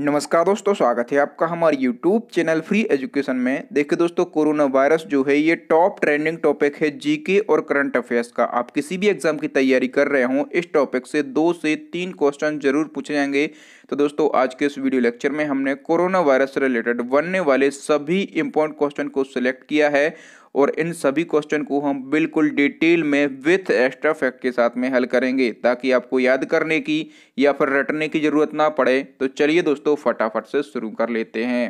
नमस्कार दोस्तों स्वागत है आपका हमारे यूट्यूब चैनल फ्री एजुकेशन में देखिए दोस्तों कोरोना वायरस जो है ये टॉप ट्रेंडिंग टॉपिक है जीके और करंट अफेयर्स का आप किसी भी एग्जाम की तैयारी कर रहे हो इस टॉपिक से दो से तीन क्वेश्चन जरूर पूछे जाएंगे तो दोस्तों आज के इस वीडियो लेक्चर में हमने कोरोना वायरस से रिलेटेड बनने वाले सभी इंपॉर्टेंट क्वेश्चन को सिलेक्ट किया है और इन सभी क्वेश्चन को हम बिल्कुल डिटेल में विथ एक्स्ट्रा फैक्ट के साथ में हल करेंगे ताकि आपको याद करने की या फिर रटने की ज़रूरत ना पड़े तो चलिए दोस्तों फटाफट से शुरू कर लेते हैं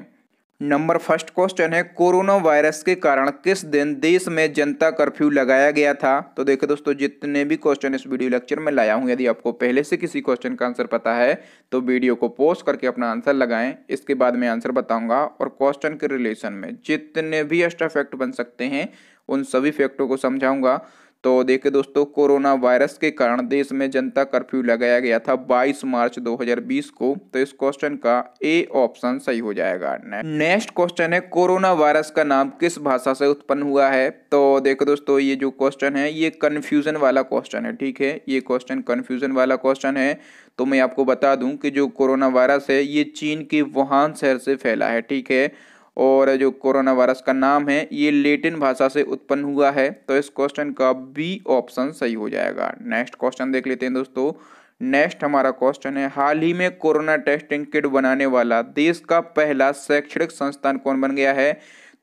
नंबर फर्स्ट क्वेश्चन है कोरोना वायरस के कारण किस दिन देश में जनता कर्फ्यू लगाया गया था तो देखो दोस्तों जितने भी क्वेश्चन इस वीडियो लेक्चर में लाया हूँ यदि आपको पहले से किसी क्वेश्चन का आंसर पता है तो वीडियो को पोज करके अपना आंसर लगाएं इसके बाद मैं आंसर बताऊंगा और क्वेश्चन के रिलेशन में जितने भी एक्स्ट्रा फैक्ट बन सकते हैं उन सभी फैक्टों को समझाऊंगा तो देखिए दोस्तों कोरोना वायरस के कारण देश में जनता कर्फ्यू लगाया गया था 22 मार्च 2020 को तो इस क्वेश्चन का ए ऑप्शन सही हो जाएगा नेक्स्ट क्वेश्चन है कोरोना वायरस का नाम किस भाषा से उत्पन्न हुआ है तो देखो दोस्तों ये जो क्वेश्चन है ये कन्फ्यूजन वाला क्वेश्चन है ठीक है ये क्वेश्चन कन्फ्यूजन वाला क्वेश्चन है तो मैं आपको बता दूं कि जो कोरोना वायरस है ये चीन के वुहान शहर से फैला है ठीक है और जो कोरोना वायरस का नाम है ये लेटिन भाषा से उत्पन्न हुआ है तो इस क्वेश्चन का बी ऑप्शन सही हो जाएगा नेक्स्ट क्वेश्चन देख लेते हैं दोस्तों नेक्स्ट हमारा क्वेश्चन है हाल ही में कोरोना टेस्टिंग किट बनाने वाला देश का पहला शैक्षणिक संस्थान कौन बन गया है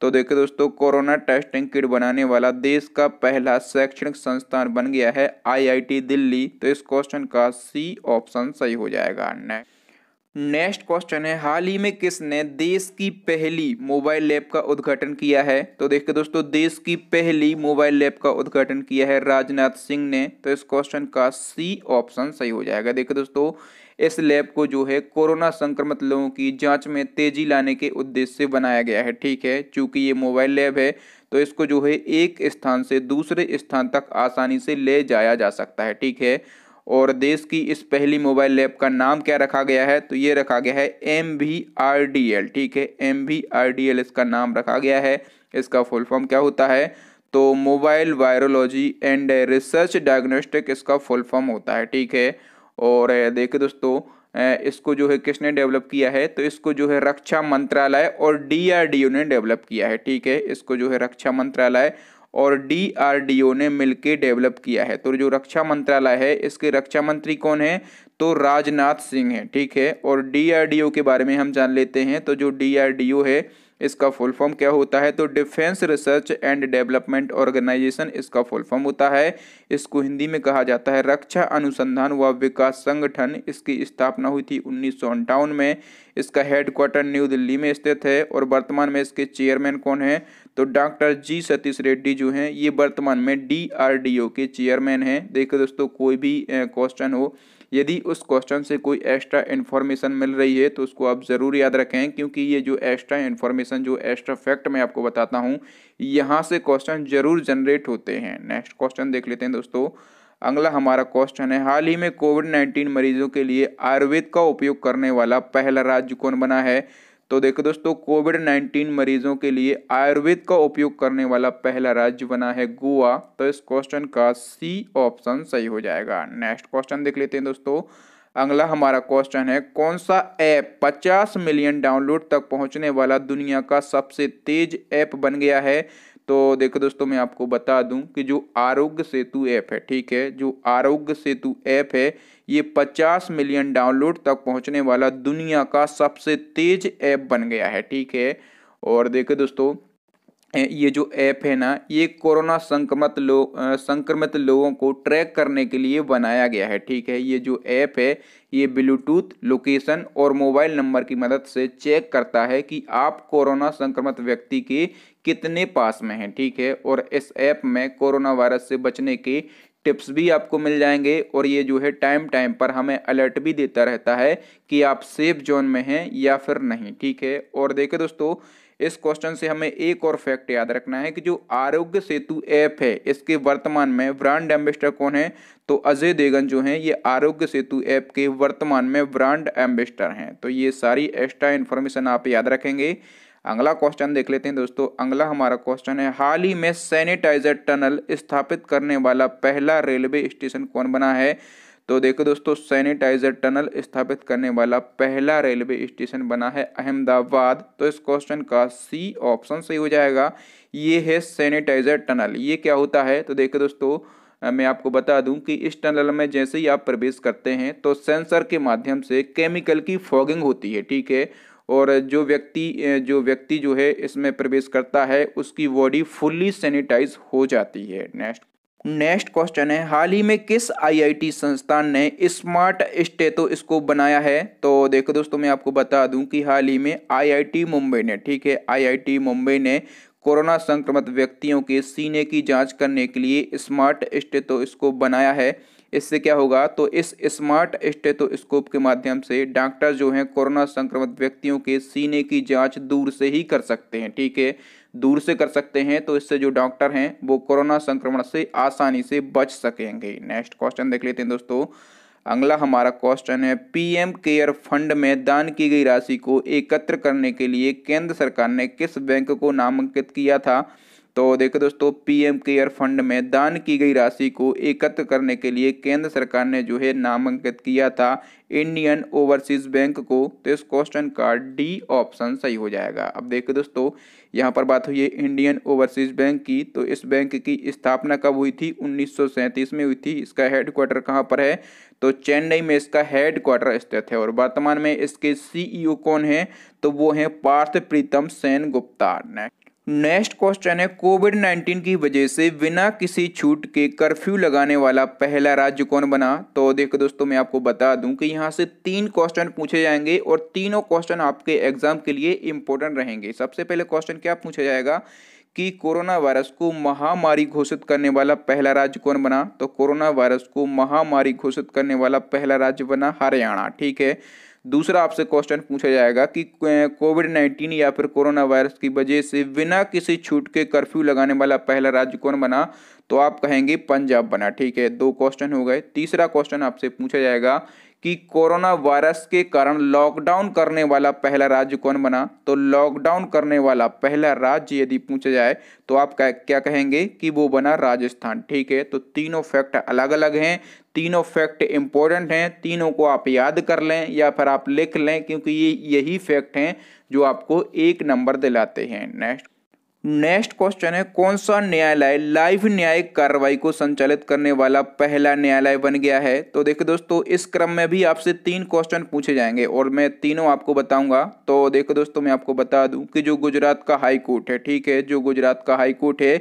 तो देखिए दोस्तों कोरोना टेस्टिंग किट बनाने वाला देश का पहला शैक्षणिक संस्थान बन गया है आईआईटी दिल्ली तो इस क्वेश्चन का सी ऑप्शन सही हो जाएगा नेक्स्ट नेक्स्ट क्वेश्चन है हाल ही में किसने देश की पहली मोबाइल लैब का उद्घाटन किया है तो देखिए दोस्तों देश की पहली मोबाइल लैब का उद्घाटन किया है राजनाथ सिंह ने तो इस क्वेश्चन का सी ऑप्शन सही हो जाएगा देखिए दोस्तों इस लैब को जो है कोरोना संक्रमित लोगों की जांच में तेजी लाने के उद्देश्य से बनाया गया है ठीक है चूंकि ये मोबाइल लैब है तो इसको जो है एक स्थान से दूसरे स्थान तक आसानी से ले जाया जा सकता है ठीक है और देश की इस पहली मोबाइल ऐप का नाम क्या रखा गया है तो ये रखा गया है M V R D L ठीक है M V R D L इसका नाम रखा गया है इसका फुल फॉर्म क्या होता है तो mobile virology and research diagnostic इसका फुल फॉर्म होता है ठीक है और देखिए दोस्तों इसको जो है किसने डेवलप किया है तो इसको जो है रक्षा मंत्रालय और डीआरडीओ ने डेवलप किया है ठीक है इसको जो है रक्षा मंत्रालय और डीआरडीओ ने मिलकर डेवलप किया है तो जो रक्षा मंत्रालय है इसके रक्षा मंत्री कौन है तो राजनाथ सिंह है ठीक है और डीआरडीओ के बारे में हम जान लेते हैं तो जो डीआरडीओ है इसका फुल फॉर्म क्या होता है तो defence research and development organisation इसका फुल फॉर्म होता है इसको हिंदी में कहा जाता है रक्षा अनुसंधान व विकास संगठन इसकी स्थापना हुई थी उन्नीस में इसका हेडक्वार्टर न्यू दिल्ली में स्थित है और वर्तमान में इसके चेयरमैन कौन है तो डॉक्टर जी सतीश रेड्डी जो हैं ये वर्तमान में डी के चेयरमैन हैं देखो दोस्तों कोई भी क्वेश्चन हो यदि उस क्वेश्चन से कोई एक्स्ट्रा इन्फॉर्मेशन मिल रही है तो उसको आप ज़रूर याद रखें क्योंकि ये जो एक्स्ट्रा इन्फॉर्मेशन जो एक्स्ट्रा फैक्ट मैं आपको बताता हूँ यहाँ से क्वेश्चन जरूर जनरेट होते हैं नेक्स्ट क्वेश्चन देख लेते हैं दोस्तों अगला हमारा क्वेश्चन है हाल ही में कोविड नाइन्टीन मरीजों के लिए आयुर्वेद का उपयोग करने वाला पहला राज्य कौन बना है तो देखो दोस्तों कोविड 19 मरीजों के लिए आयुर्वेद का उपयोग करने वाला पहला राज्य बना है गोवा तो इस क्वेश्चन का सी ऑप्शन सही हो जाएगा नेक्स्ट क्वेश्चन देख लेते हैं दोस्तों अगला हमारा क्वेश्चन है कौन सा ऐप 50 मिलियन डाउनलोड तक पहुंचने वाला दुनिया का सबसे तेज ऐप बन गया है तो देखो दोस्तों मैं आपको बता दूं कि जो आरोग्य सेतु ऐप है ठीक है जो आरोग्य सेतु ऐप है ये 50 मिलियन डाउनलोड तक पहुंचने वाला दुनिया का सबसे तेज ऐप बन गया है ठीक है और देखो दोस्तों ये जो ऐप है ना ये कोरोना संक्रमित लोग संक्रमित लोगों को ट्रैक करने के लिए बनाया गया है ठीक है ये जो ऐप है ये ब्लूटूथ लोकेशन और मोबाइल नंबर की मदद से चेक करता है कि आप कोरोना संक्रमित व्यक्ति के कितने पास में हैं ठीक है और इस ऐप में कोरोना वायरस से बचने के टिप्स भी आपको मिल जाएंगे और ये जो है टाइम टाइम पर हमें अलर्ट भी देता रहता है कि आप सेफ जोन में हैं या फिर नहीं ठीक है और देखे दोस्तों इस क्वेश्चन से हमें एक और फैक्ट याद रखना है कि जो आरोग्य सेतु ऐप है इसके वर्तमान में ब्रांड एम्बेस्टर कौन है तो अजय देगन जो हैं ये आरोग्य सेतु ऐप के वर्तमान में ब्रांड एम्बेस्टर हैं तो ये सारी एक्स्ट्रा इन्फॉर्मेशन आप याद रखेंगे अगला क्वेश्चन देख लेते हैं दोस्तों अगला हमारा क्वेश्चन है हाल ही में सैनिटाइजर टनल स्थापित करने वाला पहला रेलवे स्टेशन कौन बना है तो देखो दोस्तों सैनिटाइजर टनल स्थापित करने वाला पहला रेलवे स्टेशन बना है अहमदाबाद तो इस क्वेश्चन का सी ऑप्शन सही हो जाएगा ये है सैनिटाइजर टनल ये क्या होता है तो देखो दोस्तों मैं आपको बता दूं कि इस टनल में जैसे ही आप प्रवेश करते हैं तो सेंसर के माध्यम से केमिकल की फॉगिंग होती है ठीक है और जो व्यक्ति जो व्यक्ति जो है इसमें प्रवेश करता है उसकी बॉडी फुल्ली सैनिटाइज हो जाती है नेक्स्ट नेक्स्ट क्वेश्चन है हाल ही में किस आईआईटी संस्थान ने स्मार्ट स्टेटो इसको बनाया है तो देखो दोस्तों मैं आपको बता दूं कि हाल ही में आईआईटी मुंबई ने ठीक है आईआईटी मुंबई ने कोरोना संक्रमित व्यक्तियों के सीने की जांच करने के लिए स्मार्ट स्टेटो इसको बनाया है इससे क्या होगा तो इस स्मार्ट स्टेथोस्कोप के माध्यम से डॉक्टर जो हैं कोरोना संक्रमित व्यक्तियों के सीने की जांच दूर से ही कर सकते हैं ठीक है दूर से कर सकते हैं तो इससे जो डॉक्टर हैं वो कोरोना संक्रमण से आसानी से बच सकेंगे नेक्स्ट क्वेश्चन देख लेते हैं दोस्तों अगला हमारा क्वेश्चन है पीएम केयर फंड में दान की गई राशि को एकत्र करने के लिए केंद्र सरकार ने किस बैंक को नामांकित किया था तो देखो दोस्तों पीएम केयर फंड में दान की गई राशि को एकत्र करने के लिए केंद्र सरकार ने जो है नामांकित किया था इंडियन ओवरसीज बैंक को तो इस क्वेश्चन का डी ऑप्शन सही हो जाएगा अब देखो दोस्तों यहाँ पर बात हुई है इंडियन ओवरसीज बैंक की तो इस बैंक की स्थापना कब हुई थी उन्नीस में हुई थी इसका हेडक्वार्टर कहाँ पर है तो चेन्नई में इसका हेडक्वार्टर स्थित है और वर्तमान में इसके सीईओ e कौन है तो वो है पार्थ प्रीतम सेन गुप्ता ने नेक्स्ट क्वेश्चन है कोविड नाइन्टीन की वजह से बिना किसी छूट के कर्फ्यू लगाने वाला पहला राज्य कौन बना तो देखो दोस्तों मैं आपको बता दूं कि यहाँ से तीन क्वेश्चन पूछे जाएंगे और तीनों क्वेश्चन आपके एग्जाम के लिए इंपॉर्टेंट रहेंगे सबसे पहले क्वेश्चन क्या पूछा जाएगा कि कोरोना वायरस को महामारी घोषित करने वाला पहला राज्य कौन बना तो कोरोना वायरस को महामारी घोषित करने वाला पहला राज्य बना हरियाणा ठीक है दूसरा आपसे क्वेश्चन पूछा जाएगा कि कोविड नाइन्टीन या फिर कोरोना वायरस की वजह से बिना किसी छूट के कर्फ्यू लगाने वाला पहला राज्य कौन बना तो आप कहेंगे पंजाब बना ठीक है दो क्वेश्चन हो गए तीसरा क्वेश्चन आपसे पूछा जाएगा कि कोरोना वायरस के कारण लॉकडाउन करने वाला पहला राज्य कौन बना तो लॉकडाउन करने वाला पहला राज्य यदि पूछा जाए तो आप क्या कहेंगे कि वो बना राजस्थान ठीक है तो तीनों फैक्ट अलग अलग हैं तीनों फैक्ट इंपॉर्टेंट हैं तीनों को आप याद कर लें या फिर आप लिख लें क्योंकि ये यही फैक्ट हैं जो आपको एक नंबर दिलाते हैं नेक्स्ट नेक्स्ट क्वेश्चन है कौन सा न्यायालय लाइव न्यायिक कार्रवाई को संचालित करने वाला पहला न्यायालय बन गया है तो देखो दोस्तों इस क्रम में भी आपसे तीन क्वेश्चन पूछे जाएंगे और मैं तीनों आपको बताऊंगा तो देखो दोस्तों मैं आपको बता दूं कि जो गुजरात का हाई कोर्ट है ठीक है जो गुजरात का हाई कोर्ट है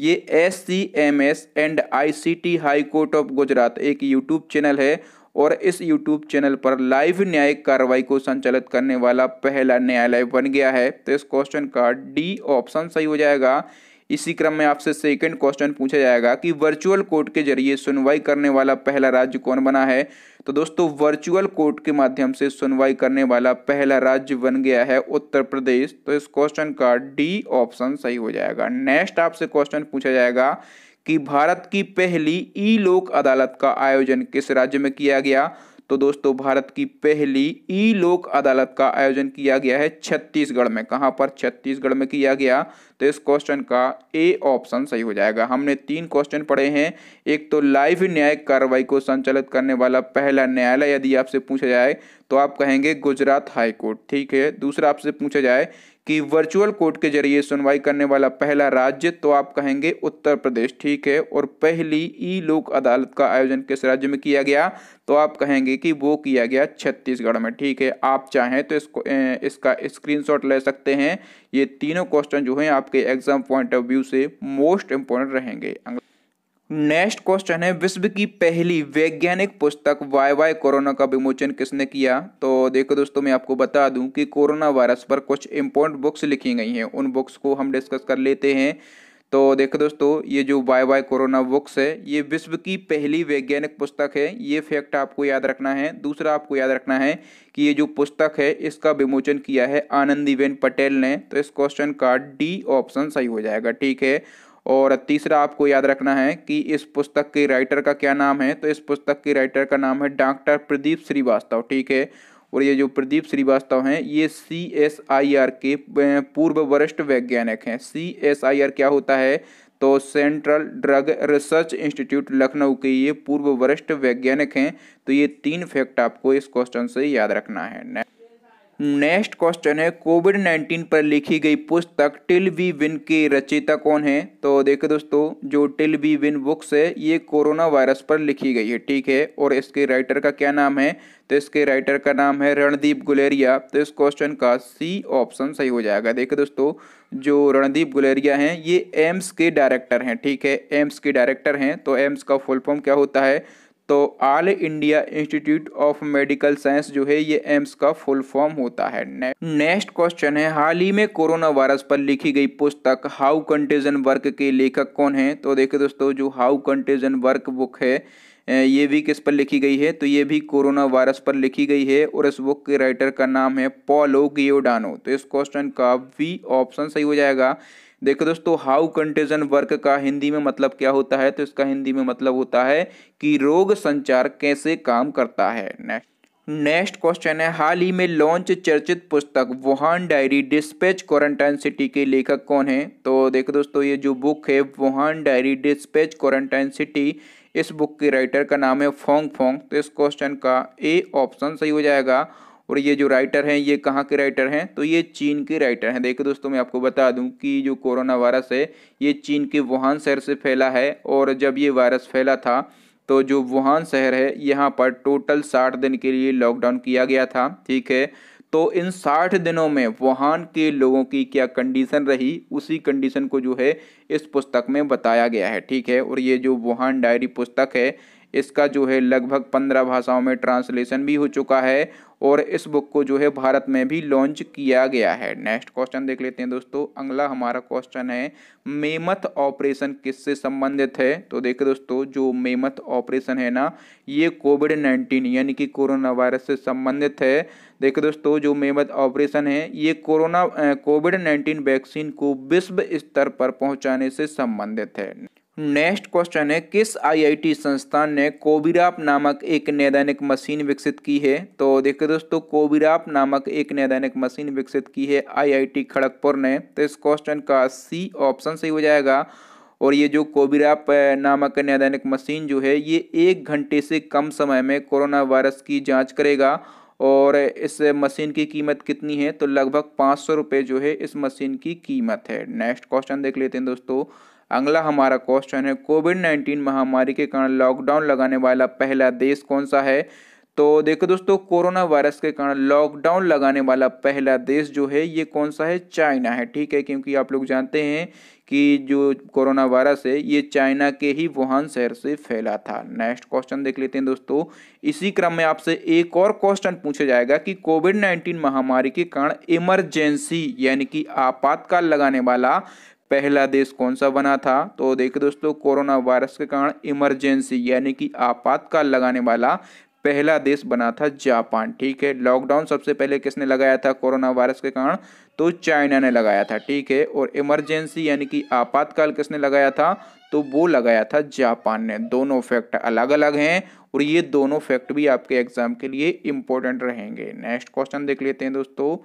ये S C M S and I C T high court of Gujarat एक यूट्यूब चैनल है और इस यूट्यूब चैनल पर लाइव न्यायिक कार्रवाई को संचालित करने वाला पहला न्यायालय बन गया है तो इस क्वेश्चन का डी ऑप्शन सही हो जाएगा इसी क्रम में आपसे सेकंड क्वेश्चन पूछा जाएगा कि वर्चुअल कोर्ट के जरिए सुनवाई करने वाला पहला राज्य कौन बना है तो दोस्तों वर्चुअल कोर्ट के माध्यम से सुनवाई करने वाला पहला राज्य बन गया है उत्तर प्रदेश तो इस क्वेश्चन का डी ऑप्शन सही हो जाएगा नेक्स्ट आपसे क्वेश्चन पूछा जाएगा कि भारत की पहली ई लोक अदालत का आयोजन किस राज्य में किया गया तो दोस्तों भारत की पहली ई लोक अदालत का आयोजन किया गया है छत्तीसगढ़ में कहां पर छत्तीसगढ़ में किया गया तो इस क्वेश्चन का ए ऑप्शन सही हो जाएगा हमने तीन क्वेश्चन पढ़े हैं एक तो लाइव न्यायिक कार्रवाई को संचालित करने वाला पहला न्यायालय यदि आपसे पूछा जाए तो आप कहेंगे गुजरात हाईकोर्ट ठीक है दूसरा आपसे पूछा जाए कि वर्चुअल कोर्ट के जरिए सुनवाई करने वाला पहला राज्य तो आप कहेंगे उत्तर प्रदेश ठीक है और पहली ई लोक अदालत का आयोजन किस राज्य में किया गया तो आप कहेंगे कि वो किया गया छत्तीसगढ़ में ठीक है आप चाहें तो इसको इसका स्क्रीनशॉट ले सकते हैं ये तीनों क्वेश्चन जो हैं आपके एग्जाम पॉइंट ऑफ व्यू से मोस्ट इम्पोर्टेंट रहेंगे नेक्स्ट क्वेश्चन है विश्व की पहली वैज्ञानिक पुस्तक वाई वाई कोरोना का विमोचन किसने किया तो देखो दोस्तों मैं आपको बता दूं कि कोरोना वायरस पर कुछ इंपॉर्टेंट बुक्स लिखी गई हैं उन बुक्स को हम डिस्कस कर लेते हैं तो देखो दोस्तों ये जो वाई वाई कोरोना बुक्स है ये विश्व की पहली वैज्ञानिक पुस्तक है ये फैक्ट आपको याद रखना है दूसरा आपको याद रखना है कि ये जो पुस्तक है इसका विमोचन किया है आनंदीबेन पटेल ने तो इस क्वेश्चन का डी ऑप्शन सही हो जाएगा ठीक है और तीसरा आपको याद रखना है कि इस पुस्तक के राइटर का क्या नाम है तो इस पुस्तक के राइटर का नाम है डॉक्टर प्रदीप श्रीवास्तव ठीक है और ये जो प्रदीप श्रीवास्तव हैं ये सी एस आई आर के पूर्व वरिष्ठ वैज्ञानिक हैं सी एस आई आर क्या होता है तो central drug research institute Lucknow के ये पूर्व वरिष्ठ वैज्ञानिक हैं तो ये तीन फैक्ट आपको इस क्वेश्चन से याद रखना है नेक्स्ट क्वेश्चन है कोविड नाइन्टीन पर लिखी गई पुस्तक टिल वी विन के रचयिता कौन है तो देखो दोस्तों जो टिल वी विन बुक्स है ये कोरोना वायरस पर लिखी गई है ठीक है और इसके राइटर का क्या नाम है तो इसके राइटर का नाम है रणदीप गुलेरिया तो इस क्वेश्चन का सी ऑप्शन सही हो जाएगा देखो दोस्तों जो रणदीप गुलेरिया हैं ये एम्स के डायरेक्टर हैं ठीक है एम्स के डायरेक्टर हैं तो एम्स का फुल फॉर्म क्या होता है तो all India institute of medical science जो है ये एम्स का फुल फॉर्म होता है नेक्स्ट क्वेश्चन है हाल ही में कोरोना वायरस पर लिखी गई पुस्तक हाउ कंटेजन वर्क के लेखक कौन है तो देखिए दोस्तों जो हाउ कंटेजन वर्क बुक है ये भी किस पर लिखी गई है तो ये भी कोरोना वायरस पर लिखी गई है और इस बुक के राइटर का नाम है पॉलो गियोडानो तो इस क्वेश्चन का वी ऑप्शन सही हो जाएगा देखो दोस्तों हाउ कंटेजन वर्क का हिंदी में मतलब क्या होता है तो इसका हिंदी में मतलब होता है कि रोग संचार कैसे काम करता है नेक्स्ट नेक्स्ट क्वेश्चन है हाल ही में लॉन्च चर्चित पुस्तक Wuhan diary dispatch quarantine city के लेखक कौन है तो देखो दोस्तों ये जो बुक है Wuhan diary dispatch quarantine city इस बुक के राइटर का नाम है फोंग फोंग तो इस क्वेश्चन का ए ऑप्शन सही हो जाएगा और ये जो राइटर हैं ये कहाँ के राइटर हैं तो ये चीन के राइटर हैं देखिए दोस्तों मैं आपको बता दूं कि जो कोरोना वायरस है ये चीन के वुहान शहर से फैला है और जब ये वायरस फैला था तो जो वुहान शहर है यहाँ पर टोटल साठ दिन के लिए लॉकडाउन किया गया था ठीक है तो इन साठ दिनों में वुहान के लोगों की क्या कंडीशन रही उसी कंडीशन को जो है इस पुस्तक में बताया गया है ठीक है और ये जो वुहान डायरी पुस्तक है इसका जो है लगभग पंद्रह भाषाओं में ट्रांसलेशन भी हो चुका है और इस बुक को जो है भारत में भी लॉन्च किया गया है नेक्स्ट क्वेश्चन देख लेते हैं दोस्तों अगला हमारा क्वेश्चन है मेमथ ऑपरेशन किससे संबंधित है तो देखिए दोस्तों जो मेमथ ऑपरेशन है ना ये कोविड नाइन्टीन यानी कि कोरोना वायरस से संबंधित है देखिए दोस्तों जो मेमथ ऑपरेशन है ये कोरोना कोविड नाइन्टीन वैक्सीन को विश्व स्तर पर पहुँचाने से संबंधित है नेक्स्ट क्वेश्चन है किस आईआईटी संस्थान ने कोबिराप नामक एक नैदानिक मशीन विकसित की है तो देखिए दोस्तों कोबिराप नामक एक नैदानिक मशीन विकसित की है आईआईटी खड़गपुर ने तो इस क्वेश्चन का सी ऑप्शन सही हो जाएगा और ये जो कोबिराप नामक नैदानिक मशीन जो है ये एक घंटे से कम समय में कोरोना वायरस की जाँच करेगा और इस मशीन की कीमत कितनी है तो लगभग पाँच सौ रुपये जो है इस मशीन की कीमत है नेक्स्ट क्वेश्चन देख लेते हैं दोस्तों अगला हमारा क्वेश्चन है कोविड नाइन्टीन महामारी के कारण लॉकडाउन लगाने वाला पहला देश कौन सा है तो देखो दोस्तों कोरोना वायरस के कारण लॉकडाउन लगाने वाला पहला देश जो है ये कौन सा है चाइना है ठीक है क्योंकि आप लोग जानते हैं कि जो कोरोना वायरस है ये चाइना के ही वुहान शहर से फैला था नेक्स्ट क्वेश्चन देख लेते हैं दोस्तों इसी क्रम में आपसे एक और क्वेश्चन पूछा जाएगा कि कोविड नाइन्टीन महामारी के कारण इमरजेंसी यानी कि आपातकाल लगाने वाला पहला देश कौन सा बना था तो देखिए दोस्तों कोरोना वायरस के कारण इमरजेंसी यानी कि आपातकाल लगाने वाला पहला देश बना था जापान ठीक है लॉकडाउन सबसे पहले किसने लगाया था कोरोना वायरस के कारण तो चाइना ने लगाया था ठीक है और इमरजेंसी यानी कि आपातकाल किसने लगाया था तो वो लगाया था जापान ने दोनों फैक्ट अलग अलग हैं और ये दोनों फैक्ट भी आपके एग्जाम के लिए इंपॉर्टेंट रहेंगे नेक्स्ट क्वेश्चन देख लेते हैं दोस्तों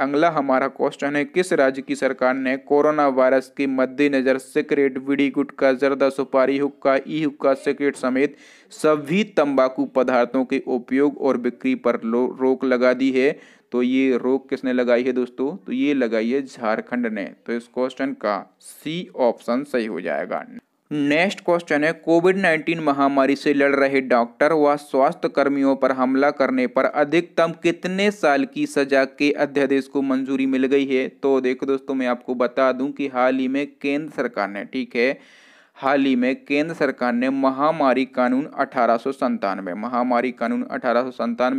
अगला हमारा क्वेश्चन है किस राज्य की सरकार ने कोरोना वायरस के मद्देनजर सिगरेट बीड़ी गुटका जर्दा सुपारी हुक्का ई हुक्का सिगरेट समेत सभी तंबाकू पदार्थों के उपयोग और बिक्री पर रोक लगा दी है तो ये रोक किसने लगाई है दोस्तों तो ये लगाई है झारखंड ने तो इस क्वेश्चन का सी ऑप्शन सही हो जाएगा नेक्स्ट क्वेश्चन है कोविड 19 महामारी से लड़ रहे डॉक्टर व स्वास्थ्य कर्मियों पर हमला करने पर अधिकतम कितने साल की सजा के अध्यादेश को मंजूरी मिल गई है तो देखो दोस्तों मैं आपको बता दूं कि हाल ही में केंद्र सरकार ने ठीक है हाल ही में केंद्र सरकार ने महामारी कानून अठारह महामारी कानून अठारह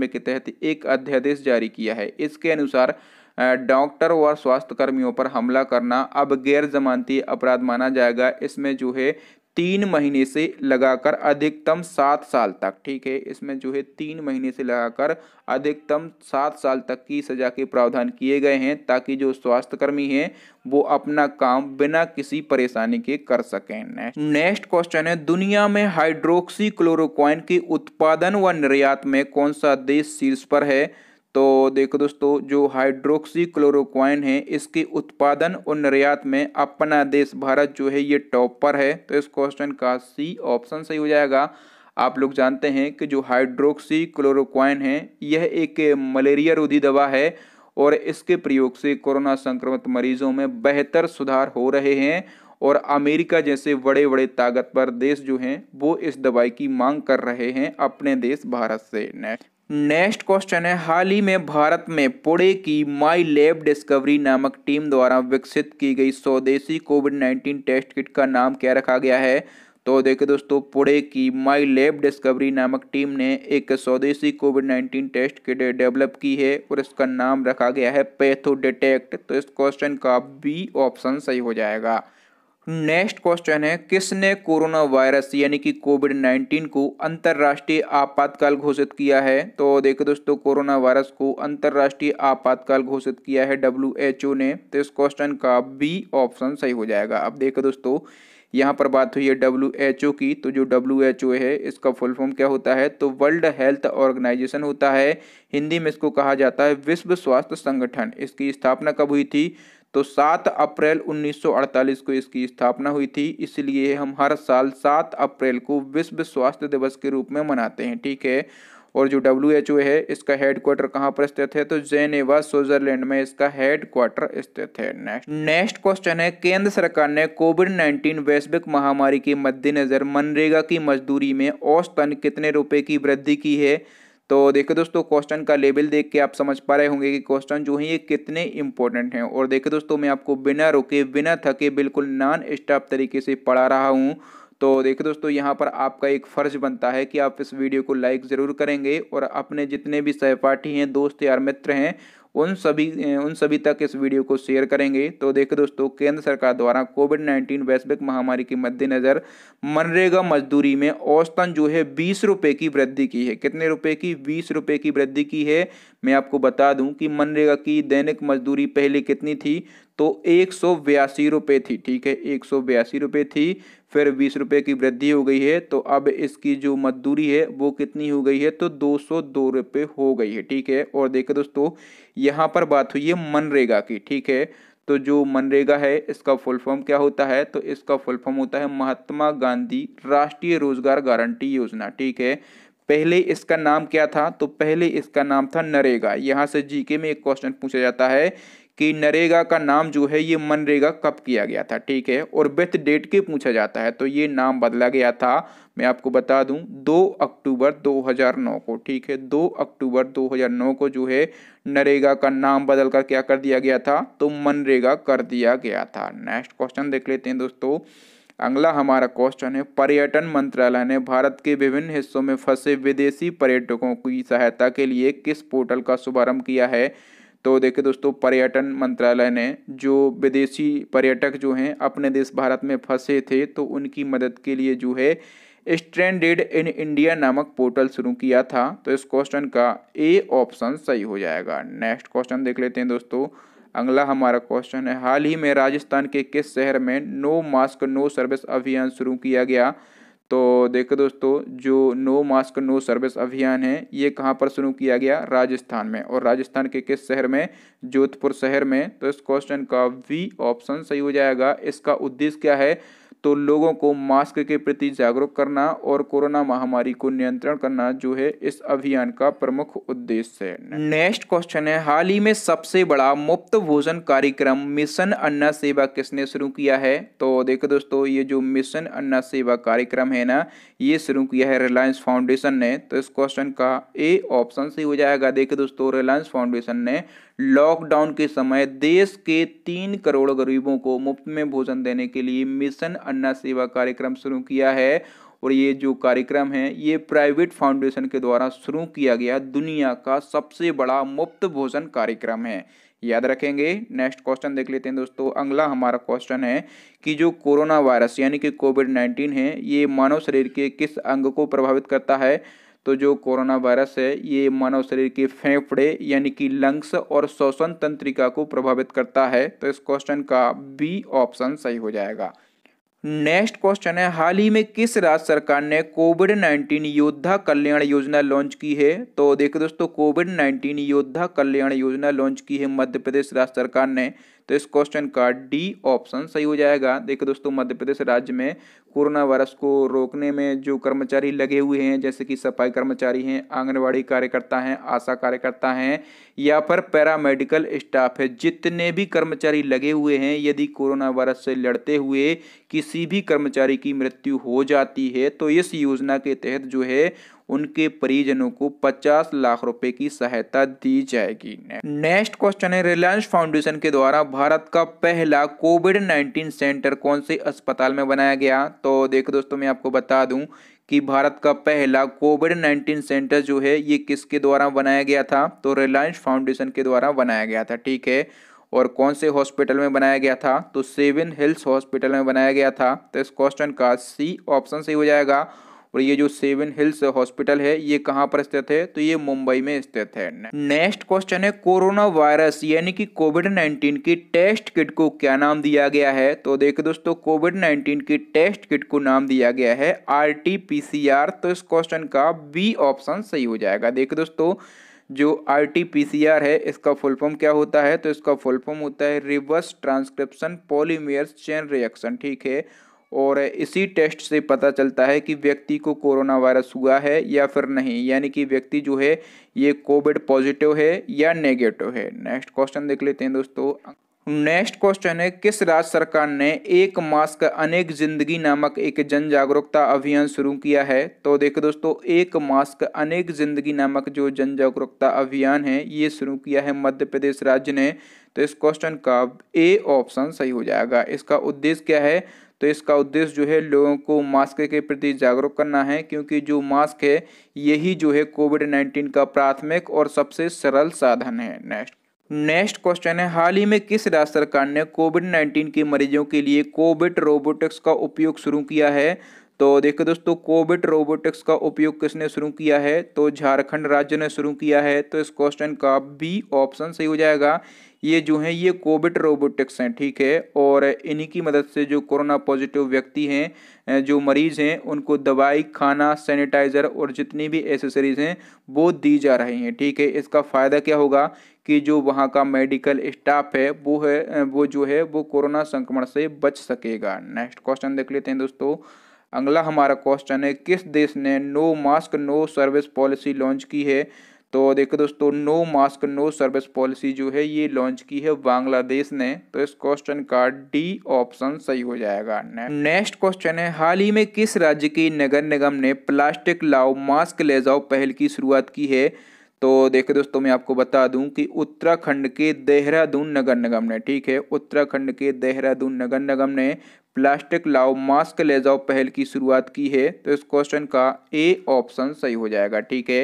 के तहत एक अध्यादेश जारी किया है इसके अनुसार डॉक्टर व स्वास्थ्य कर्मियों पर हमला करना अब गैर जमानती अपराध माना जाएगा इसमें जो है तीन महीने से लगाकर अधिकतम सात साल तक ठीक है इसमें जो है तीन महीने से लगाकर अधिकतम सात साल तक की सजा के प्रावधान किए गए हैं ताकि जो स्वास्थ्यकर्मी हैं वो अपना काम बिना किसी परेशानी के कर सकें नेक्स्ट क्वेश्चन है दुनिया में हाइड्रोक्सी क्लोरोक्वाइन के उत्पादन व निर्यात में कौन सा देश शीर्ष पर है तो देखो दोस्तों जो हाइड्रोक्सी क्लोरोक्वाइन है इसके उत्पादन और निर्यात में अपना देश भारत जो है ये टॉप पर है तो इस क्वेश्चन का सी ऑप्शन सही हो जाएगा आप लोग जानते हैं कि जो हाइड्रोक्सी क्लोरोक्वाइन है यह एक मलेरिया रोधी दवा है और इसके प्रयोग से कोरोना संक्रमित मरीजों में बेहतर सुधार हो रहे हैं और अमेरिका जैसे बड़े बड़े ताकतवर देश जो हैं वो इस दवाई की मांग कर रहे हैं अपने देश भारत से नेक्स्ट नेक्स्ट क्वेश्चन है हाल ही में भारत में पुणे की माई लैब डिस्कवरी नामक टीम द्वारा विकसित की गई स्वदेशी कोविड नाइन्टीन टेस्ट किट का नाम क्या रखा गया है तो देखिए दोस्तों पुणे की माई लैब डिस्कवरी नामक टीम ने एक स्वदेशी covid nineteen test kit develop की है और इसका नाम रखा गया है पैथो डिटेक्ट तो इस क्वेश्चन का बी ऑप्शन सही हो जाएगा नेक्स्ट क्वेश्चन है किसने कोरोना वायरस यानी कि कोविड नाइन्टीन को अंतर्राष्ट्रीय आपातकाल घोषित किया है तो देखो दोस्तों कोरोना वायरस को अंतर्राष्ट्रीय आपातकाल घोषित किया है डब्ल्यू एच ओ ने तो इस क्वेश्चन का बी ऑप्शन सही हो जाएगा अब देखो दोस्तों यहाँ पर बात हुई है डब्ल्यू एच ओ की तो जो डब्ल्यू एच ओ है इसका फुल फॉर्म क्या होता है तो वर्ल्ड हेल्थ ऑर्गेनाइजेशन होता है हिंदी में इसको कहा जाता है विश्व स्वास्थ्य संगठन इसकी स्थापना कब हुई थी तो 7 अप्रैल 1948 को इसकी स्थापना हुई थी इसलिए हम हर साल 7 अप्रैल को विश्व स्वास्थ्य दिवस के रूप में मनाते हैं ठीक है और जो डब्ल्यू एच ओ है इसका हेडक्वार्टर कहाँ पर स्थित है तो जेनेवा स्विट्जरलैंड में इसका हेडक्वार्टर स्थित है नेक्स्ट नेक्स्ट क्वेश्चन है केंद्र सरकार ने कोविड नाइन्टीन वैश्विक महामारी के मद्देनजर मनरेगा की मजदूरी में औसतन कितने रुपए की वृद्धि की है तो देखिए दोस्तों क्वेश्चन का लेबल देख के आप समझ पा रहे होंगे कि क्वेश्चन जो है ये कितने इंपॉर्टेंट हैं और देखिए दोस्तों मैं आपको बिना रुके बिना थके बिल्कुल नॉन स्टॉप तरीके से पढ़ा रहा हूँ तो देखिए दोस्तों यहाँ पर आपका एक फ़र्ज़ बनता है कि आप इस वीडियो को लाइक ज़रूर करेंगे और अपने जितने भी सहपाठी हैं दोस्त यार मित्र हैं उन सभी उन सभी तक इस वीडियो को शेयर करेंगे तो देखो दोस्तों केंद्र सरकार द्वारा कोविड नाइन्टीन वैश्विक महामारी के मद्देनज़र मनरेगा मजदूरी में औसतन जो है बीस रुपये की वृद्धि की है कितने रुपये की बीस रुपये की वृद्धि की है मैं आपको बता दूं कि मनरेगा की दैनिक मजदूरी पहले कितनी थी तो एक सौ बयासी रुपये थी ठीक है एक सौ बयासी रुपये थी फिर बीस रुपये की वृद्धि हो गई है तो अब इसकी जो मजदूरी है वो कितनी हो गई है तो दो सौ दो रुपये हो गई है ठीक है और देखे दोस्तों यहाँ पर बात हुई है मनरेगा की ठीक है तो जो मनरेगा है इसका फुल फॉर्म क्या होता है तो इसका फुल फॉर्म होता है महात्मा गांधी राष्ट्रीय रोजगार गारंटी योजना ठीक है पहले इसका नाम क्या था तो पहले इसका नाम था नरेगा यहाँ से जीके में एक क्वेश्चन पूछा जाता है कि नरेगा का नाम जो है ये मनरेगा कब किया गया था ठीक है और बेथ डेट के पूछा जाता है तो ये नाम बदला गया था मैं आपको बता दूं 2 अक्टूबर 2009 को ठीक है 2 अक्टूबर 2009 को जो है नरेगा का नाम बदल कर क्या कर दिया गया था तो मनरेगा कर दिया गया था नेक्स्ट क्वेश्चन देख लेते हैं दोस्तों अगला हमारा क्वेश्चन है पर्यटन मंत्रालय ने भारत के विभिन्न हिस्सों में फंसे विदेशी पर्यटकों की सहायता के लिए किस पोर्टल का शुभारंभ किया है तो देखे दोस्तों पर्यटन मंत्रालय ने जो विदेशी पर्यटक जो हैं अपने देश भारत में फंसे थे तो उनकी मदद के लिए जो है स्ट्रेंडेड इन इंडिया नामक पोर्टल शुरू किया था तो इस क्वेश्चन का ए ऑप्शन सही हो जाएगा नेक्स्ट क्वेश्चन देख लेते हैं दोस्तों अगला हमारा क्वेश्चन है हाल ही में राजस्थान के किस शहर में नो मास्क नो सर्विस अभियान शुरू किया गया तो देखो दोस्तों जो नो मास्क नो सर्विस अभियान है ये कहाँ पर शुरू किया गया राजस्थान में और राजस्थान के किस शहर में जोधपुर शहर में तो इस क्वेश्चन का वी ऑप्शन सही हो जाएगा इसका उद्देश्य क्या है तो लोगों को मास्क के प्रति जागरूक करना और कोरोना महामारी को नियंत्रण करना जो है इस अभियान का प्रमुख उद्देश्य है नेक्स्ट क्वेश्चन है हाल ही में सबसे बड़ा मुफ्त भोजन कार्यक्रम मिशन अन्ना सेवा किसने शुरू किया है तो देखो दोस्तों ये जो मिशन अन्ना सेवा कार्यक्रम है ना ये शुरू किया है रिलायंस फाउंडेशन ने तो इस क्वेश्चन का ए ऑप्शन सही हो जाएगा देखिए दोस्तों रिलायंस फाउंडेशन ने लॉकडाउन के समय देश के तीन करोड़ गरीबों को मुफ्त में भोजन देने के लिए मिशन अन्ना सेवा कार्यक्रम शुरू किया है और ये जो कार्यक्रम है ये प्राइवेट फाउंडेशन के द्वारा शुरू किया गया दुनिया का सबसे बड़ा मुफ्त भोजन कार्यक्रम है याद रखेंगे नेक्स्ट क्वेश्चन देख लेते हैं दोस्तों अगला हमारा क्वेश्चन है कि जो कोरोना वायरस यानी कि कोविड नाइन्टीन है ये मानव शरीर के किस अंग को प्रभावित करता है तो जो कोरोना वायरस है ये मानव शरीर के फेफड़े यानी कि लंग्स और श्वसन तंत्रिका को प्रभावित करता है तो इस क्वेश्चन का बी ऑप्शन सही हो जाएगा नेक्स्ट क्वेश्चन है हाल ही में किस राज्य सरकार ने कोविड नाइन्टीन योद्धा कल्याण योजना लॉन्च की है तो देखिए दोस्तों कोविड नाइन्टीन योद्धा कल्याण योजना लॉन्च की है मध्य प्रदेश राज्य सरकार ने तो इस क्वेश्चन का डी ऑप्शन सही हो जाएगा देखिए दोस्तों मध्य प्रदेश राज्य में कोरोना वायरस को रोकने में जो कर्मचारी लगे हुए हैं जैसे कि सफाई कर्मचारी हैं आंगनबाड़ी कार्यकर्ता हैं आशा कार्यकर्ता हैं या फिर पैरामेडिकल स्टाफ है जितने भी कर्मचारी लगे हुए हैं यदि कोरोना वायरस से लड़ते हुए किसी भी कर्मचारी की मृत्यु हो जाती है तो इस योजना के तहत जो है उनके परिजनों को 50 लाख रुपए की सहायता दी जाएगी नेक्स्ट क्वेश्चन है रिलायंस फाउंडेशन के द्वारा भारत का पहला कोविड 19 सेंटर कौन से अस्पताल में बनाया गया तो देखो दोस्तों मैं आपको बता दूं कि भारत का पहला कोविड नाइन्टीन सेंटर जो है ये किसके द्वारा बनाया गया था तो रिलायंस फाउंडेशन के द्वारा बनाया गया था ठीक है और कौन से हॉस्पिटल में बनाया गया था तो सेवन हिल्स हॉस्पिटल में बनाया गया था तो इस क्वेश्चन का सी ऑप्शन सही हो जाएगा और ये जो सेवन हिल्स हॉस्पिटल है ये कहाँ पर स्थित है तो ये मुंबई में स्थित है नेक्स्ट क्वेश्चन है कोरोना वायरस यानी कि कोविड नाइन्टीन की टेस्ट किट को क्या नाम दिया गया है तो देखो दोस्तों कोविड नाइन्टीन की टेस्ट किट को नाम दिया गया है R T P C R तो इस क्वेश्चन का बी ऑप्शन सही हो जाएगा देखो दोस्तों जो R T P C R है इसका फुल फॉर्म क्या होता है तो इसका फुल फॉर्म होता है reverse transcription polymerase chain reaction ठीक है और इसी टेस्ट से पता चलता है कि व्यक्ति को कोरोना वायरस हुआ है या फिर नहीं यानी कि व्यक्ति जो है ये कोविड पॉजिटिव है या नेगेटिव है नेक्स्ट क्वेश्चन देख लेते हैं दोस्तों नेक्स्ट क्वेश्चन है किस राज्य सरकार ने एक मास्क अनेक जिंदगी नामक एक जन जागरूकता अभियान शुरू किया है तो देखो दोस्तों एक मास्क अनेक जिंदगी नामक जो जन जागरूकता अभियान है ये शुरू किया है मध्य प्रदेश राज्य ने तो इस क्वेश्चन का ए ऑप्शन सही हो जाएगा इसका उद्देश्य क्या है तो इसका उद्देश्य जो है लोगों को मास्क के प्रति जागरूक करना है क्योंकि जो मास्क है यही जो है कोविड नाइन्टीन का प्राथमिक और सबसे सरल साधन है नेक्स्ट नेक्स्ट क्वेश्चन है हाल ही में किस राज्य सरकार ने कोविड नाइन्टीन के मरीजों के लिए कोविड रोबोटिक्स का उपयोग शुरू किया है तो देखो दोस्तों कोविड रोबोटिक्स का उपयोग किसने शुरू किया है तो झारखंड राज्य ने शुरू किया है तो इस क्वेश्चन का बी ऑप्शन सही हो जाएगा ये जो हैं ये कोविड रोबोटिक्स हैं ठीक है और इन्हीं की मदद से जो कोरोना पॉजिटिव व्यक्ति हैं जो मरीज़ हैं उनको दवाई खाना सैनिटाइज़र और जितनी भी एसेसरीज़ हैं वो दी जा रही हैं ठीक है इसका फ़ायदा क्या होगा कि जो वहाँ का मेडिकल स्टाफ है वो है वो जो है वो कोरोना संक्रमण से बच सकेगा नेक्स्ट क्वेश्चन देख लेते हैं दोस्तों अगला हमारा क्वेश्चन है किस देश ने no mask no service policy launch की है तो देखो दोस्तों no mask no service policy जो है ये लॉन्च की है बांग्लादेश ने तो इस क्वेश्चन का डी ऑप्शन सही हो जाएगा नेक्स्ट क्वेश्चन है हाल ही में किस राज्य की नगर निगम ने प्लास्टिक लाओ मास्क ले जाओ पहल की शुरुआत की है तो देखो दोस्तों मैं आपको बता दूं कि उत्तराखंड के देहरादून नगर निगम ने ठीक है उत्तराखंड के देहरादून नगर निगम ने प्लास्टिक लाओ मास्क ले जाओ पहल की शुरुआत की है तो इस क्वेश्चन का ए ऑप्शन सही हो जाएगा ठीक है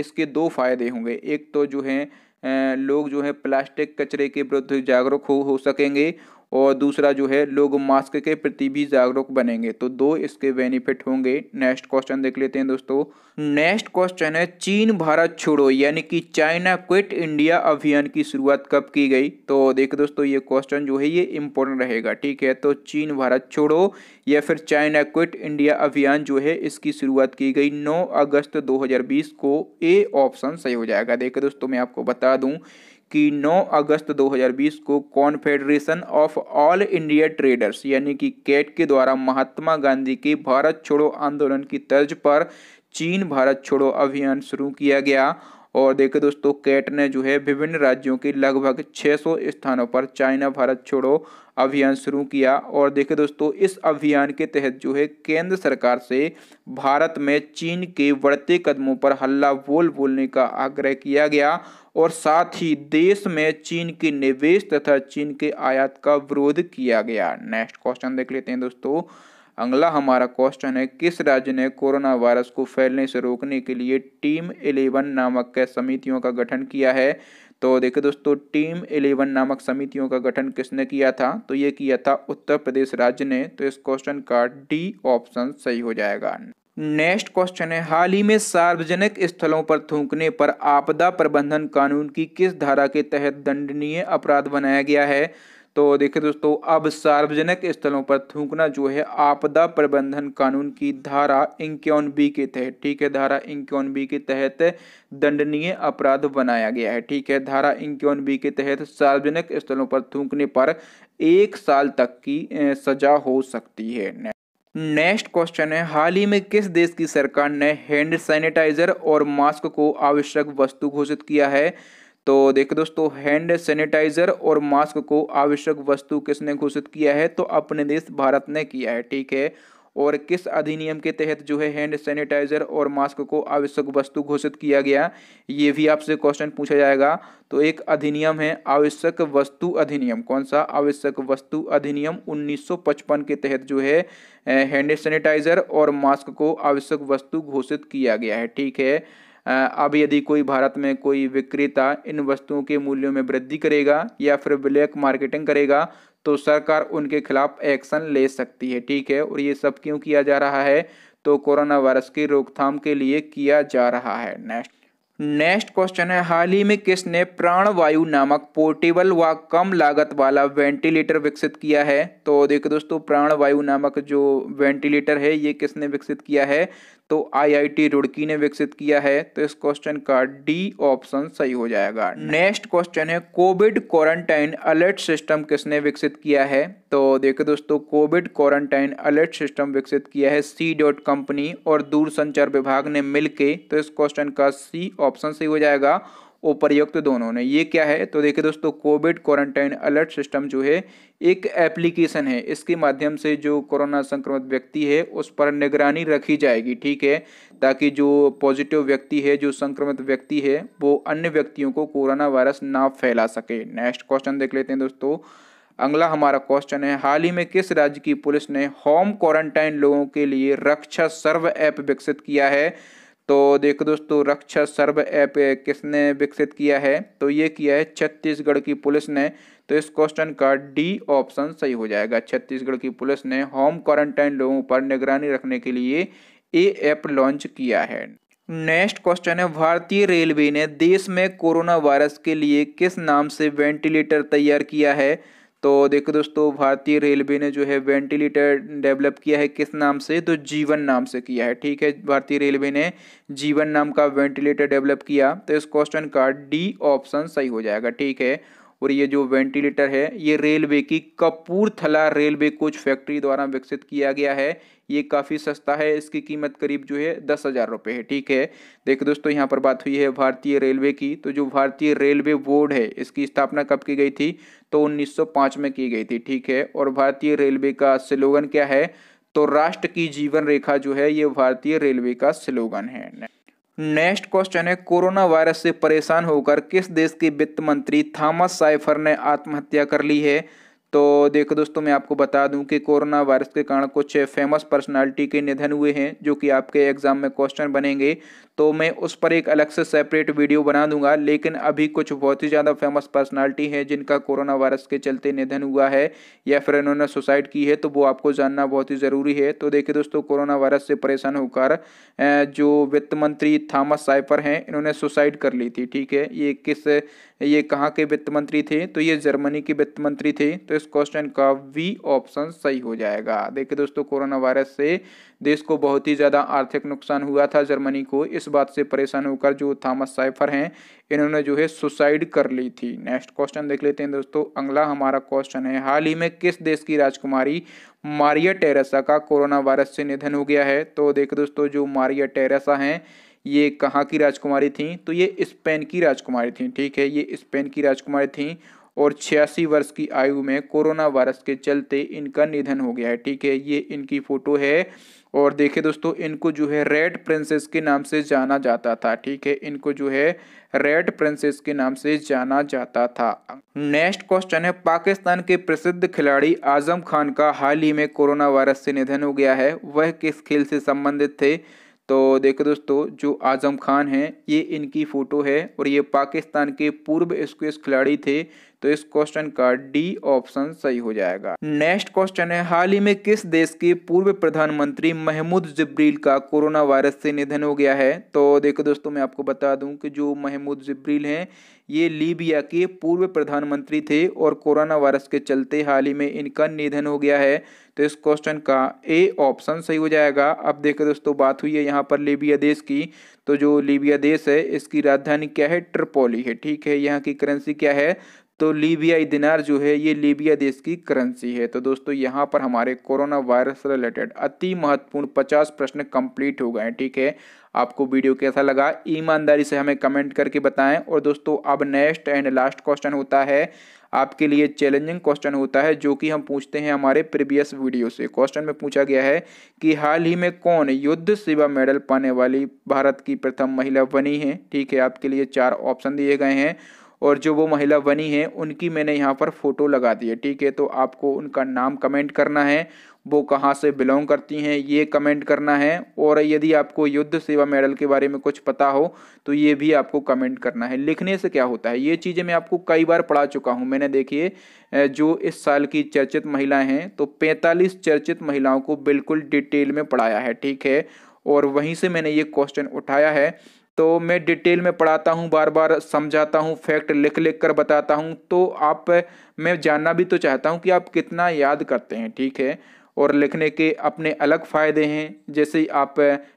इसके दो फायदे होंगे एक तो जो है लोग जो है प्लास्टिक कचरे के विरुद्ध जागरूक हो, हो सकेंगे और दूसरा जो है लोग मास्क के प्रति भी जागरूक बनेंगे तो दो इसके बेनिफिट होंगे नेक्स्ट क्वेश्चन देख लेते हैं दोस्तों नेक्स्ट क्वेश्चन है चीन भारत छोड़ो यानी कि चाइना क्विट इंडिया अभियान की शुरुआत कब की गई तो देखो दोस्तों ये क्वेश्चन जो है ये इंपॉर्टेंट रहेगा ठीक है तो चीन भारत छोड़ो या फिर चाइना क्विट इंडिया अभियान जो है इसकी शुरुआत की गई नौ अगस्त दो को ए ऑप्शन सही हो जाएगा देखो दोस्तों मैं आपको बता दूँ कि 9 अगस्त 2020 को confederation of all India traders यानी कि कैट के द्वारा महात्मा गांधी के भारत छोड़ो आंदोलन की तर्ज पर चीन भारत छोड़ो अभियान शुरू किया गया और देखे दोस्तों कैट ने जो है विभिन्न राज्यों के लगभग 600 स्थानों पर चाइना भारत छोड़ो अभियान शुरू किया और देखे दोस्तों इस अभियान के तहत जो है केंद्र सरकार से भारत में चीन के बढ़ते कदमों पर हल्ला बोल बोलने का आग्रह किया गया और साथ ही देश में चीन के निवेश तथा चीन के आयात का विरोध किया गया नेक्स्ट क्वेश्चन देख लेते हैं दोस्तों अगला हमारा क्वेश्चन है किस राज्य ने कोरोना वायरस को फैलने से रोकने के लिए टीम इलेवन नामक समितियों का गठन किया है तो देखे दोस्तों टीम इलेवन नामक समितियों का गठन किसने किया था तो ये किया था उत्तर प्रदेश राज्य ने तो इस क्वेश्चन का डी ऑप्शन सही हो जाएगा नेक्स्ट क्वेश्चन है हाल ही में सार्वजनिक स्थलों पर थूकने पर आपदा प्रबंधन कानून की किस धारा के तहत दंडनीय अपराध बनाया गया है तो देखिए दोस्तों अब सार्वजनिक स्थलों पर थूकना जो है आपदा प्रबंधन कानून की धारा इंक्यौन बी के तहत ठीक है धारा इंक्यौन बी के तहत दंडनीय अपराध बनाया गया है ठीक है धारा इंक्यौन बी के तहत सार्वजनिक स्थलों पर थूकने पर एक साल तक की सजा हो सकती है नेक्स्ट क्वेश्चन है हाल ही में किस देश की सरकार ने हैंड सैनिटाइजर और मास्क को आवश्यक वस्तु घोषित किया है तो देखो दोस्तों हैंड सैनिटाइजर और मास्क को आवश्यक वस्तु किसने घोषित किया है तो अपने देश भारत ने किया है ठीक है और किस अधिनियम के तहत जो है हैंड सैनिटाइजर और मास्क को आवश्यक वस्तु घोषित किया गया ये भी आपसे क्वेश्चन पूछा जाएगा तो एक अधिनियम है आवश्यक वस्तु अधिनियम कौन सा आवश्यक वस्तु अधिनियम 1955 के तहत जो है हैंड सैनिटाइजर और मास्क को आवश्यक वस्तु घोषित किया गया है ठीक है अब यदि कोई भारत में कोई विक्रेता इन वस्तुओं के मूल्यों में वृद्धि करेगा या फिर ब्लैक मार्केटिंग करेगा तो सरकार उनके खिलाफ एक्शन ले सकती है ठीक है और ये सब क्यों किया जा रहा है तो कोरोना वायरस की रोकथाम के लिए किया जा रहा है नेक्स्ट नेक्स्ट क्वेश्चन है हाल ही में किसने प्राणवायु नामक पोर्टेबल व कम लागत वाला वेंटिलेटर विकसित किया है तो देखो दोस्तों प्राणवायु नामक जो वेंटिलेटर है ये किसने विकसित किया है तो आईआईटी रुड़की ने विकसित किया है तो इस क्वेश्चन का डी ऑप्शन सही हो जाएगा नेक्स्ट क्वेश्चन है कोविड क्वारंटाइन अलर्ट सिस्टम किसने विकसित किया है तो देखिए दोस्तों कोविड क्वारंटाइन अलर्ट सिस्टम विकसित किया है सी डॉट कंपनी और दूरसंचार विभाग ने मिलके तो इस क्वेश्चन का सी ऑप्शन सही हो जाएगा उपर्युक्त दोनों ने ये क्या है तो देखिए दोस्तों कोविड क्वारंटाइन अलर्ट सिस्टम जो है एक एप्लीकेशन है इसके माध्यम से जो कोरोना संक्रमित व्यक्ति है उस पर निगरानी रखी जाएगी ठीक है ताकि जो पॉजिटिव व्यक्ति है जो संक्रमित व्यक्ति है वो अन्य व्यक्तियों को कोरोना वायरस ना फैला सके नेक्स्ट क्वेश्चन देख लेते हैं दोस्तों अगला हमारा क्वेश्चन है हाल ही में किस राज्य की पुलिस ने होम क्वारंटाइन लोगों के लिए रक्षा सर्व ऐप विकसित किया है तो देखो दोस्तों रक्षा सर्व ऐप किसने विकसित किया है तो ये किया है छत्तीसगढ़ की पुलिस ने तो इस क्वेश्चन का डी ऑप्शन सही हो जाएगा छत्तीसगढ़ की पुलिस ने होम क्वारंटाइन लोगों पर निगरानी रखने के लिए ये ऐप लॉन्च किया है नेक्स्ट क्वेश्चन है भारतीय रेलवे ने देश में कोरोना वायरस के लिए किस नाम से वेंटिलेटर तैयार किया है तो देखो दोस्तों भारतीय रेलवे ने जो है वेंटिलेटर डेवलप किया है किस नाम से तो जीवन नाम से किया है ठीक है भारतीय रेलवे ने जीवन नाम का वेंटिलेटर डेवलप किया तो इस क्वेश्चन का डी ऑप्शन सही हो जाएगा ठीक है और ये जो वेंटिलेटर है ये रेलवे की कपूरथला रेलवे कोच फैक्ट्री द्वारा विकसित किया गया है ये काफ़ी सस्ता है इसकी कीमत करीब जो है दस हज़ार रुपये है ठीक है देखो दोस्तों यहाँ पर बात हुई है भारतीय रेलवे की तो जो भारतीय रेलवे बोर्ड है इसकी स्थापना कब की गई थी तो 1905 में की गई थी ठीक है और भारतीय रेलवे का स्लोगन क्या है तो राष्ट्र की जीवन रेखा जो है ये भारतीय रेलवे का स्लोगन है नेक्स्ट क्वेश्चन है कोरोना वायरस से परेशान होकर किस देश के वित्त मंत्री थॉमस साइफर ने आत्महत्या कर ली है तो देखो दोस्तों मैं आपको बता दूं कि कोरोना वायरस के कारण कुछ फेमस पर्सनालिटी के निधन हुए हैं जो कि आपके एग्जाम में क्वेश्चन बनेंगे तो मैं उस पर एक अलग से सेपरेट वीडियो बना दूंगा लेकिन अभी कुछ बहुत ही ज़्यादा फेमस पर्सनालिटी है जिनका कोरोना वायरस के चलते निधन हुआ है या फिर इन्होंने सुसाइड की है तो वो आपको जानना बहुत ही ज़रूरी है तो देखिए दोस्तों कोरोना वायरस से परेशान होकर जो वित्त मंत्री थामस साइफर हैं इन्होंने सुसाइड कर ली थी ठीक है ये किस ये कहाँ के वित्त मंत्री थे तो ये जर्मनी के वित्त मंत्री थे तो इस क्वेश्चन का वी ऑप्शन सही हो जाएगा देखिए दोस्तों कोरोना वायरस से देश को बहुत ही ज़्यादा आर्थिक नुकसान हुआ था जर्मनी को इस बात से परेशान होकर जो थॉमस साइफर हैं इन्होंने जो है सुसाइड कर ली थी नेक्स्ट क्वेश्चन देख लेते हैं दोस्तों अगला हमारा क्वेश्चन है हाल ही में किस देश की राजकुमारी मारिया टेरेसा का कोरोना वायरस से निधन हो गया है तो देखो दोस्तों जो मारिया टेरेसा हैं ये कहाँ की राजकुमारी थी तो ये स्पेन की राजकुमारी थी ठीक है ये स्पेन की राजकुमारी थी और छियासी वर्ष की आयु में कोरोना वायरस के चलते इनका निधन हो गया है ठीक है ये इनकी फ़ोटो है और देखिए दोस्तों इनको जो है रेड प्रिंसेस के नाम से जाना जाता था ठीक है इनको जो है रेड प्रिंसेस के नाम से जाना जाता था नेक्स्ट क्वेश्चन है पाकिस्तान के प्रसिद्ध खिलाड़ी आजम खान का हाल ही में कोरोना वायरस से निधन हो गया है वह किस खेल से संबंधित थे तो देखो दोस्तों जो आज़म खान हैं ये इनकी फ़ोटो है और ये पाकिस्तान के पूर्व स्क्वेस खिलाड़ी थे तो इस क्वेश्चन का डी ऑप्शन सही हो जाएगा नेक्स्ट क्वेश्चन है हाल ही में किस देश के पूर्व प्रधानमंत्री महमूद जब्रील का कोरोना वायरस से निधन हो गया है तो देखो दोस्तों मैं आपको बता दूं कि जो महमूद जब्रील हैं ये लीबिया के पूर्व प्रधानमंत्री थे और कोरोना वायरस के चलते हाल ही में इनका निधन हो गया है तो इस क्वेश्चन का ए ऑप्शन सही हो जाएगा अब देखो दोस्तों बात हुई है यहाँ पर लीबिया देश की तो जो लीबिया देश है इसकी राजधानी क्या है ट्रिपोली है ठीक है यहाँ की करेंसी क्या है तो लीबियाई दिनार जो है ये लीबिया देश की करेंसी है तो दोस्तों यहाँ पर हमारे कोरोना वायरस रिलेटेड अति महत्वपूर्ण पचास प्रश्न कंप्लीट हो गए ठीक है आपको वीडियो कैसा लगा ईमानदारी से हमें कमेंट करके बताएं और दोस्तों अब नेक्स्ट एंड लास्ट क्वेश्चन होता है आपके लिए चैलेंजिंग क्वेश्चन होता है जो कि हम पूछते हैं हमारे प्रीवियस वीडियो से क्वेश्चन में पूछा गया है कि हाल ही में कौन युद्ध सेवा मेडल पाने वाली भारत की प्रथम महिला बनी है ठीक है आपके लिए चार ऑप्शन दिए गए हैं और जो वो महिला बनी है उनकी मैंने यहाँ पर फ़ोटो लगा दी है ठीक है तो आपको उनका नाम कमेंट करना है वो कहाँ से बिलोंग करती हैं ये कमेंट करना है और यदि आपको युद्ध सेवा मेडल के बारे में कुछ पता हो तो ये भी आपको कमेंट करना है लिखने से क्या होता है ये चीज़ें मैं आपको कई बार पढ़ा चुका हूँ मैंने देखिए जो इस साल की चर्चित महिलाएं हैं तो 45 चर्चित महिलाओं को बिल्कुल डिटेल में पढ़ाया है ठीक है और वहीं से मैंने ये क्वेश्चन उठाया है तो मैं डिटेल में पढ़ाता हूँ बार बार समझाता हूँ फैक्ट लिख लिख कर बताता हूँ तो आप मैं जानना भी तो चाहता हूँ कि आप कितना याद करते हैं ठीक है और लिखने के अपने अलग फ़ायदे हैं जैसे ही आप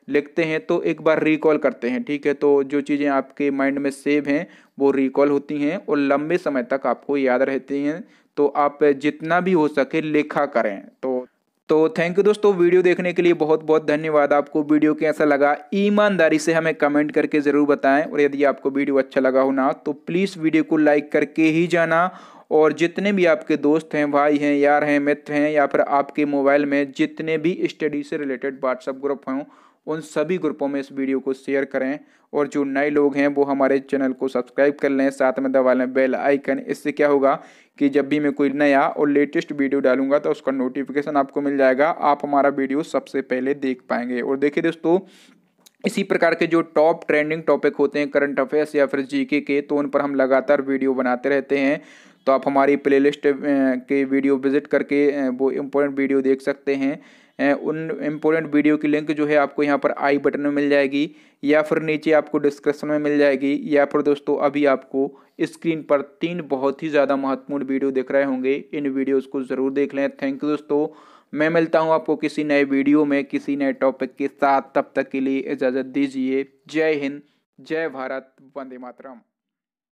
लिखते हैं तो एक बार रिकॉल करते हैं ठीक है तो जो चीज़ें आपके माइंड में सेव हैं वो रिकॉल होती हैं और लंबे समय तक आपको याद रहती हैं तो आप जितना भी हो सके लिखा करें तो तो थैंक यू दोस्तों वीडियो देखने के लिए बहुत बहुत धन्यवाद आपको वीडियो कैसा लगा ईमानदारी से हमें कमेंट करके ज़रूर बताएं और यदि आपको वीडियो अच्छा लगा हो ना तो प्लीज़ वीडियो को लाइक करके ही जाना और जितने भी आपके दोस्त हैं भाई हैं यार हैं मित्र हैं या फिर आपके मोबाइल में जितने भी स्टडी से रिलेटेड व्हाट्सअप ग्रुप हों उन सभी ग्रुपों में इस वीडियो को शेयर करें और जो नए लोग हैं वो हमारे चैनल को सब्सक्राइब कर लें साथ में दबा लें बेल आइकन इससे क्या होगा कि जब भी मैं कोई नया और लेटेस्ट वीडियो डालूंगा तो उसका नोटिफिकेशन आपको मिल जाएगा आप हमारा वीडियो सबसे पहले देख पाएंगे और देखिए दोस्तों इसी प्रकार के जो टॉप ट्रेंडिंग टॉपिक होते हैं करंट अफेयर्स या फिर जीके के तो उन पर हम लगातार वीडियो बनाते रहते हैं तो आप हमारी प्लेलिस्ट के वीडियो विजिट करके वो इम्पोर्टेंट वीडियो देख सकते हैं उन इम्पोर्टेंट वीडियो की लिंक जो है आपको यहाँ पर आई बटन में मिल जाएगी या फिर नीचे आपको डिस्क्रिप्शन में मिल जाएगी या फिर दोस्तों अभी आपको स्क्रीन पर तीन बहुत ही ज़्यादा महत्वपूर्ण वीडियो देख रहे होंगे इन वीडियोज़ को ज़रूर देख लें थैंक यू दोस्तों मैं मिलता हूँ आपको किसी नए वीडियो में किसी नए टॉपिक के साथ तब तक के लिए इजाज़त दीजिए जय हिंद जय भारत वंदे मातरम